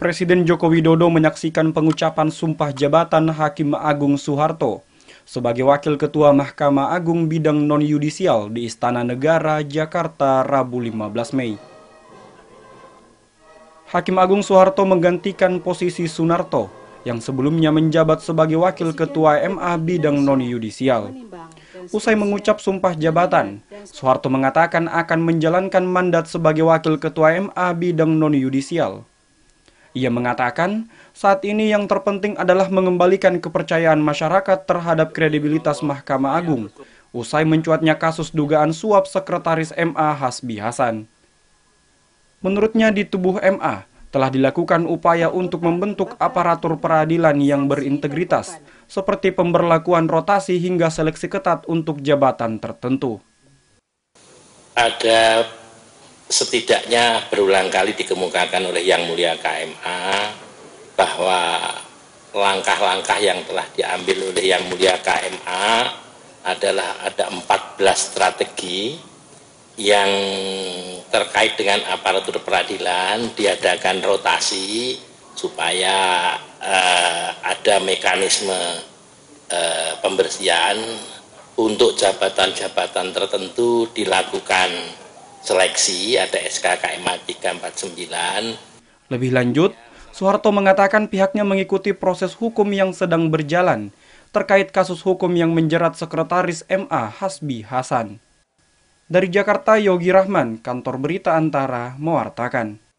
Presiden Joko Widodo menyaksikan pengucapan sumpah jabatan Hakim Agung Soeharto sebagai Wakil Ketua Mahkamah Agung Bidang Non-Yudisial di Istana Negara, Jakarta, Rabu 15 Mei. Hakim Agung Soeharto menggantikan posisi Sunarto yang sebelumnya menjabat sebagai Wakil Ketua MA Bidang Non-Yudisial. Usai mengucap sumpah jabatan, Soeharto mengatakan akan menjalankan mandat sebagai Wakil Ketua MA Bidang Non-Yudisial ia mengatakan, saat ini yang terpenting adalah mengembalikan kepercayaan masyarakat terhadap kredibilitas Mahkamah Agung, usai mencuatnya kasus dugaan suap Sekretaris MA Hasbi Hasan. Menurutnya di tubuh MA, telah dilakukan upaya untuk membentuk aparatur peradilan yang berintegritas, seperti pemberlakuan rotasi hingga seleksi ketat untuk jabatan tertentu. Ada setidaknya berulang kali dikemukakan oleh Yang Mulia KMA bahwa langkah-langkah yang telah diambil oleh Yang Mulia KMA adalah ada 14 strategi yang terkait dengan aparatur peradilan diadakan rotasi supaya eh, ada mekanisme eh, pembersihan untuk jabatan-jabatan tertentu dilakukan seleksi, ada SKKM 349. Lebih lanjut, Soeharto mengatakan pihaknya mengikuti proses hukum yang sedang berjalan terkait kasus hukum yang menjerat Sekretaris MA Hasbi Hasan. Dari Jakarta, Yogi Rahman, Kantor Berita Antara, mewartakan.